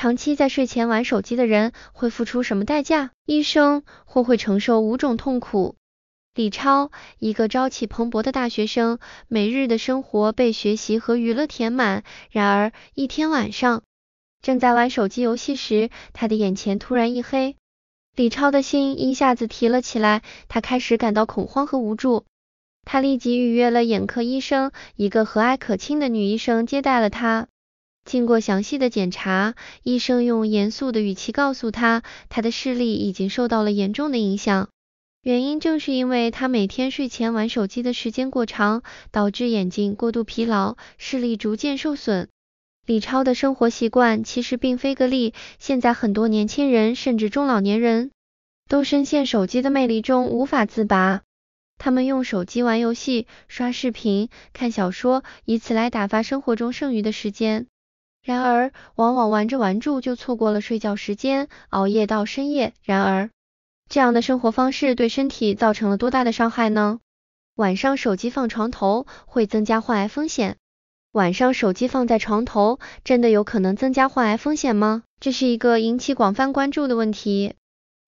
长期在睡前玩手机的人会付出什么代价？医生或会承受五种痛苦。李超，一个朝气蓬勃的大学生，每日的生活被学习和娱乐填满。然而，一天晚上，正在玩手机游戏时，他的眼前突然一黑。李超的心一下子提了起来，他开始感到恐慌和无助。他立即预约了眼科医生，一个和蔼可亲的女医生接待了他。经过详细的检查，医生用严肃的语气告诉他，他的视力已经受到了严重的影响，原因正是因为他每天睡前玩手机的时间过长，导致眼睛过度疲劳，视力逐渐受损。李超的生活习惯其实并非个例，现在很多年轻人甚至中老年人，都深陷手机的魅力中无法自拔。他们用手机玩游戏、刷视频、看小说，以此来打发生活中剩余的时间。然而，往往玩着玩住就错过了睡觉时间，熬夜到深夜。然而，这样的生活方式对身体造成了多大的伤害呢？晚上手机放床头，会增加患癌风险。晚上手机放在床头，真的有可能增加患癌风险吗？这是一个引起广泛关注的问题。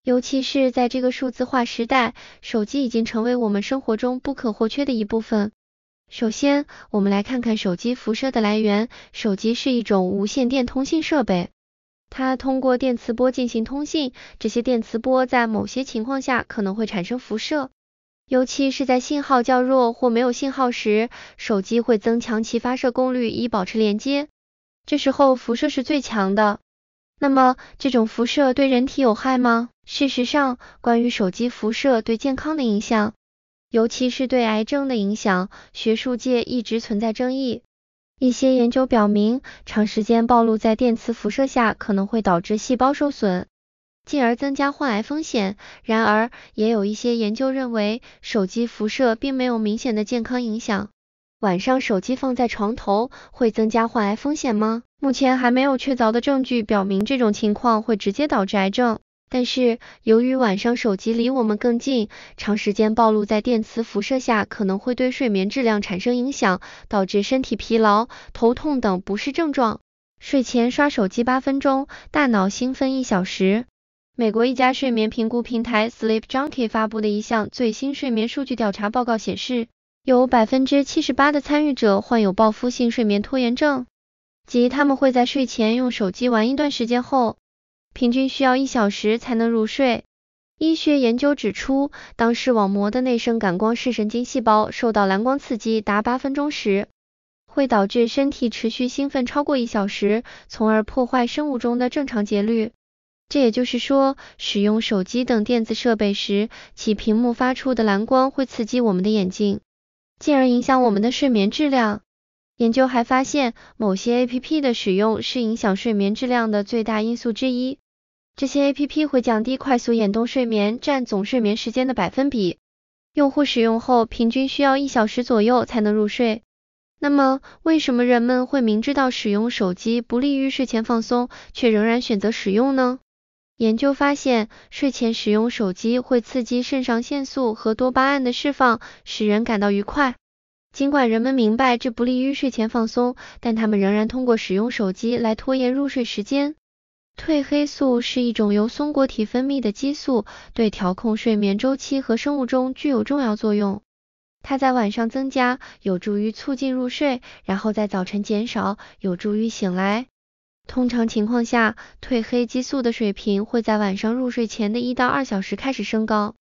尤其是在这个数字化时代，手机已经成为我们生活中不可或缺的一部分。首先，我们来看看手机辐射的来源。手机是一种无线电通信设备，它通过电磁波进行通信。这些电磁波在某些情况下可能会产生辐射，尤其是在信号较弱或没有信号时，手机会增强其发射功率以保持连接，这时候辐射是最强的。那么，这种辐射对人体有害吗？事实上，关于手机辐射对健康的影响，尤其是对癌症的影响，学术界一直存在争议。一些研究表明，长时间暴露在电磁辐射下可能会导致细胞受损，进而增加患癌风险。然而，也有一些研究认为，手机辐射并没有明显的健康影响。晚上手机放在床头会增加患癌风险吗？目前还没有确凿的证据表明这种情况会直接导致癌症。但是，由于晚上手机离我们更近，长时间暴露在电磁辐射下可能会对睡眠质量产生影响，导致身体疲劳、头痛等不适症状。睡前刷手机八分钟，大脑兴奋一小时。美国一家睡眠评估平台 SleepJunkie 发布的一项最新睡眠数据调查报告显示，有百分之七十八的参与者患有报复性睡眠拖延症，即他们会在睡前用手机玩一段时间后。平均需要一小时才能入睡。医学研究指出，当视网膜的内生感光视神经细胞受到蓝光刺激达八分钟时，会导致身体持续兴奋超过一小时，从而破坏生物钟的正常节律。这也就是说，使用手机等电子设备时，其屏幕发出的蓝光会刺激我们的眼睛，进而影响我们的睡眠质量。研究还发现，某些 APP 的使用是影响睡眠质量的最大因素之一。这些 APP 会降低快速眼动睡眠占总睡眠时间的百分比，用户使用后平均需要一小时左右才能入睡。那么，为什么人们会明知道使用手机不利于睡前放松，却仍然选择使用呢？研究发现，睡前使用手机会刺激肾上腺素和多巴胺的释放，使人感到愉快。尽管人们明白这不利于睡前放松，但他们仍然通过使用手机来拖延入睡时间。褪黑素是一种由松果体分泌的激素，对调控睡眠周期和生物钟具有重要作用。它在晚上增加，有助于促进入睡，然后在早晨减少，有助于醒来。通常情况下，褪黑激素的水平会在晚上入睡前的一到二小时开始升高，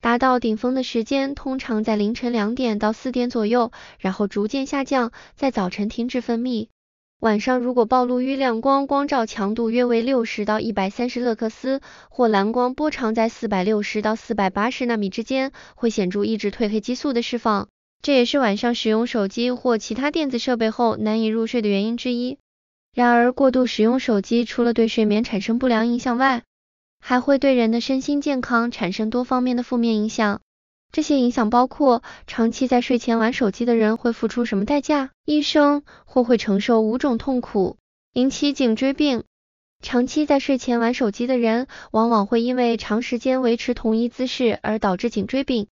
达到顶峰的时间通常在凌晨两点到四点左右，然后逐渐下降，在早晨停止分泌。晚上如果暴露于亮光，光照强度约为六十到一百三十勒克斯，或蓝光波长在四百六十到四百八十纳米之间，会显著抑制褪黑激素的释放。这也是晚上使用手机或其他电子设备后难以入睡的原因之一。然而，过度使用手机除了对睡眠产生不良影响外，还会对人的身心健康产生多方面的负面影响。这些影响包括，长期在睡前玩手机的人会付出什么代价？医生或会承受五种痛苦，引起颈椎病。长期在睡前玩手机的人，往往会因为长时间维持同一姿势而导致颈椎病。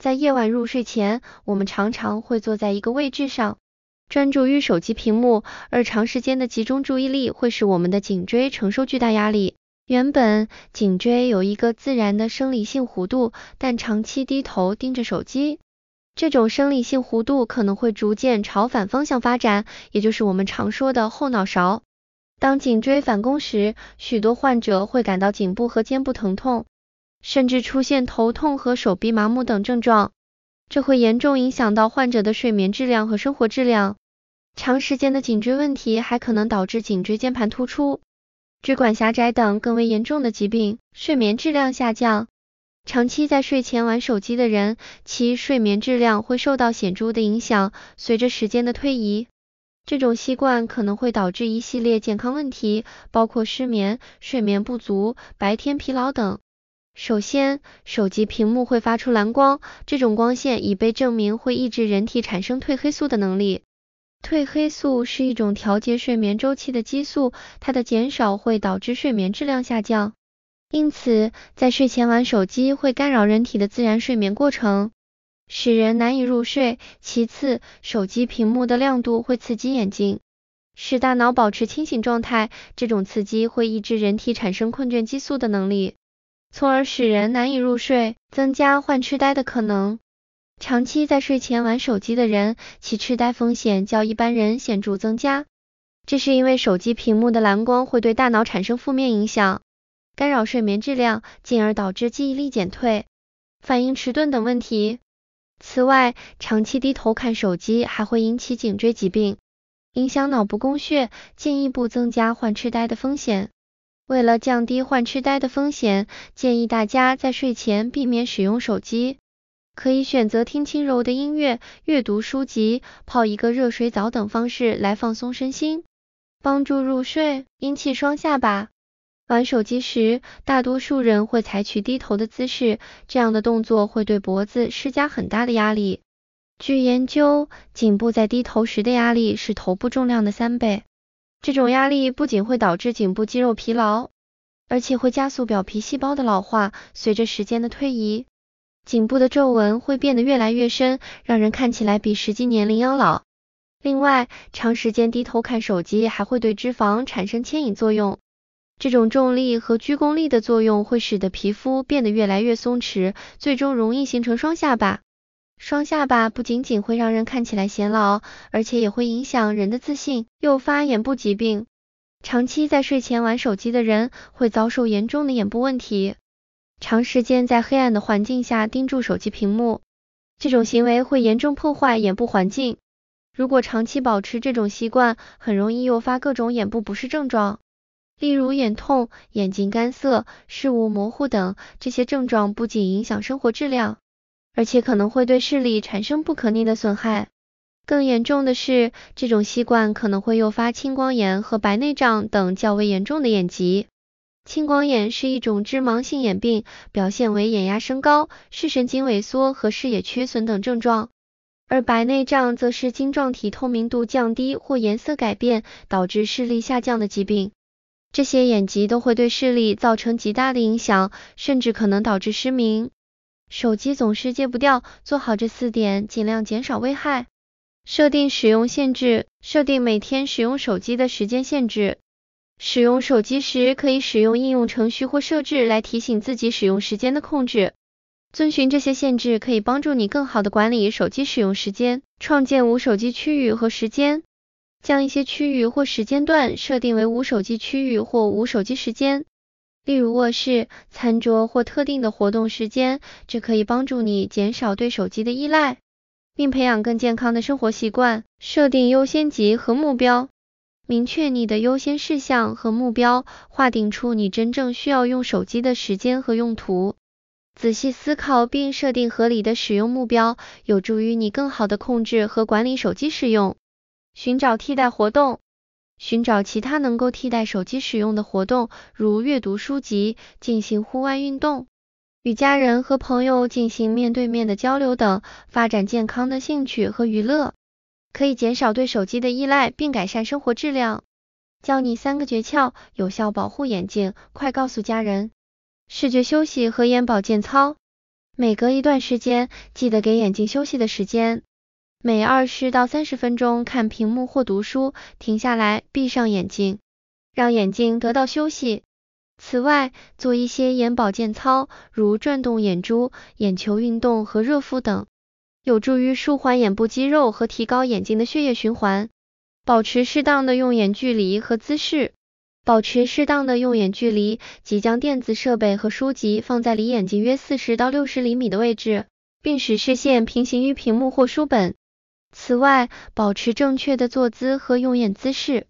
在夜晚入睡前，我们常常会坐在一个位置上，专注于手机屏幕，而长时间的集中注意力会使我们的颈椎承受巨大压力。原本颈椎有一个自然的生理性弧度，但长期低头盯着手机，这种生理性弧度可能会逐渐朝反方向发展，也就是我们常说的后脑勺。当颈椎反弓时，许多患者会感到颈部和肩部疼痛，甚至出现头痛和手臂麻木等症状，这会严重影响到患者的睡眠质量和生活质量。长时间的颈椎问题还可能导致颈椎间盘突出。支管狭窄等更为严重的疾病，睡眠质量下降。长期在睡前玩手机的人，其睡眠质量会受到显著的影响。随着时间的推移，这种习惯可能会导致一系列健康问题，包括失眠、睡眠不足、白天疲劳等。首先，手机屏幕会发出蓝光，这种光线已被证明会抑制人体产生褪黑素的能力。褪黑素是一种调节睡眠周期的激素，它的减少会导致睡眠质量下降。因此，在睡前玩手机会干扰人体的自然睡眠过程，使人难以入睡。其次，手机屏幕的亮度会刺激眼睛，使大脑保持清醒状态。这种刺激会抑制人体产生困倦激素的能力，从而使人难以入睡，增加患痴呆的可能。长期在睡前玩手机的人，其痴呆风险较一般人显著增加。这是因为手机屏幕的蓝光会对大脑产生负面影响，干扰睡眠质量，进而导致记忆力减退、反应迟钝等问题。此外，长期低头看手机还会引起颈椎疾病，影响脑部供血，进一步增加患痴呆的风险。为了降低患痴呆的风险，建议大家在睡前避免使用手机。可以选择听轻柔的音乐、阅读书籍、泡一个热水澡等方式来放松身心，帮助入睡。阴气双下巴，玩手机时，大多数人会采取低头的姿势，这样的动作会对脖子施加很大的压力。据研究，颈部在低头时的压力是头部重量的三倍。这种压力不仅会导致颈部肌肉疲劳，而且会加速表皮细胞的老化。随着时间的推移，颈部的皱纹会变得越来越深，让人看起来比实际年龄要老。另外，长时间低头看手机还会对脂肪产生牵引作用，这种重力和鞠躬力的作用会使得皮肤变得越来越松弛，最终容易形成双下巴。双下巴不仅仅会让人看起来显老，而且也会影响人的自信，诱发眼部疾病。长期在睡前玩手机的人会遭受严重的眼部问题。长时间在黑暗的环境下盯住手机屏幕，这种行为会严重破坏眼部环境。如果长期保持这种习惯，很容易诱发各种眼部不适症状，例如眼痛、眼睛干涩、视物模糊等。这些症状不仅影响生活质量，而且可能会对视力产生不可逆的损害。更严重的是，这种习惯可能会诱发青光眼和白内障等较为严重的眼疾。青光眼是一种致盲性眼病，表现为眼压升高、视神经萎缩和视野缺损等症状；而白内障则是晶状体透明度降低或颜色改变导致视力下降的疾病。这些眼疾都会对视力造成极大的影响，甚至可能导致失明。手机总是戒不掉，做好这四点，尽量减少危害。设定使用限制，设定每天使用手机的时间限制。使用手机时，可以使用应用程序或设置来提醒自己使用时间的控制。遵循这些限制可以帮助你更好的管理手机使用时间。创建无手机区域和时间，将一些区域或时间段设定为无手机区域或无手机时间，例如卧室、餐桌或特定的活动时间，这可以帮助你减少对手机的依赖，并培养更健康的生活习惯。设定优先级和目标。明确你的优先事项和目标，划定出你真正需要用手机的时间和用途，仔细思考并设定合理的使用目标，有助于你更好的控制和管理手机使用。寻找替代活动，寻找其他能够替代手机使用的活动，如阅读书籍、进行户外运动、与家人和朋友进行面对面的交流等，发展健康的兴趣和娱乐。可以减少对手机的依赖，并改善生活质量。教你三个诀窍，有效保护眼睛，快告诉家人。视觉休息和眼保健操，每隔一段时间，记得给眼睛休息的时间。每二十到三十分钟看屏幕或读书，停下来，闭上眼睛，让眼睛得到休息。此外，做一些眼保健操，如转动眼珠、眼球运动和热敷等。有助于舒缓眼部肌肉和提高眼睛的血液循环。保持适当的用眼距离和姿势，保持适当的用眼距离，即将电子设备和书籍放在离眼睛约四十到六十厘米的位置，并使视线平行于屏幕或书本。此外，保持正确的坐姿和用眼姿势，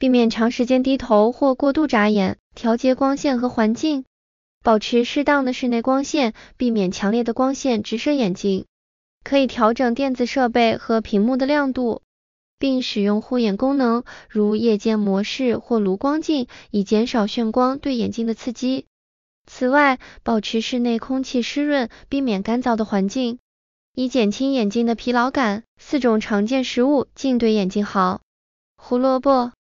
避免长时间低头或过度眨眼。调节光线和环境，保持适当的室内光线，避免强烈的光线直射眼睛。可以调整电子设备和屏幕的亮度，并使用护眼功能，如夜间模式或炉光镜，以减少眩光对眼睛的刺激。此外，保持室内空气湿润，避免干燥的环境，以减轻眼睛的疲劳感。四种常见食物对眼睛好：胡萝卜，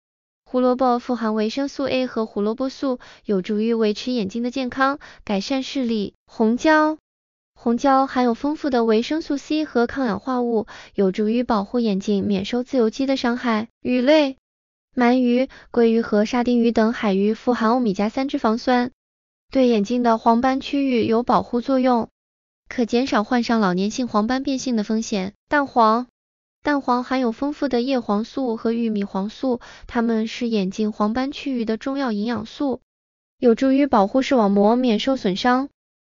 胡萝卜富含维生素 A 和胡萝卜素，有助于维持眼睛的健康，改善视力；红椒。红椒含有丰富的维生素 C 和抗氧化物，有助于保护眼睛免受自由基的伤害。鱼类，鳗鱼、鲑鱼和沙丁鱼等海鱼富含欧米伽三脂肪酸，对眼睛的黄斑区域有保护作用，可减少患上老年性黄斑变性的风险。蛋黄，蛋黄含有丰富的叶黄素和玉米黄素，它们是眼睛黄斑区域的重要营养素，有助于保护视网膜免受损伤。